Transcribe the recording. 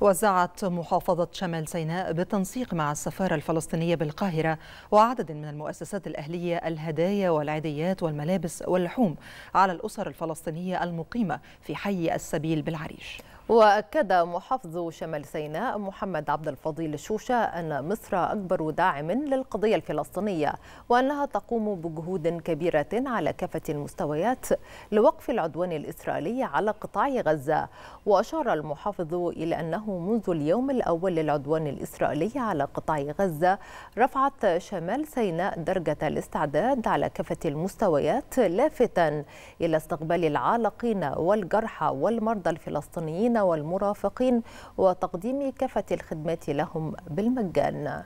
وزعت محافظة شمال سيناء بالتنسيق مع السفارة الفلسطينية بالقاهرة وعدد من المؤسسات الأهلية الهدايا والعيديات والملابس واللحوم على الأسر الفلسطينية المقيمة في حي السبيل بالعريش وأكد محافظ شمال سيناء محمد عبد الفضيل الشوشة أن مصر أكبر داعم للقضية الفلسطينية وأنها تقوم بجهود كبيرة على كافة المستويات لوقف العدوان الإسرائيلي على قطاع غزة وأشار المحافظ إلى أنه منذ اليوم الأول للعدوان الإسرائيلي على قطاع غزة رفعت شمال سيناء درجة الاستعداد على كافة المستويات لافتا إلى استقبال العالقين والجرحى والمرضى الفلسطينيين والمرافقين وتقديم كافة الخدمات لهم بالمجان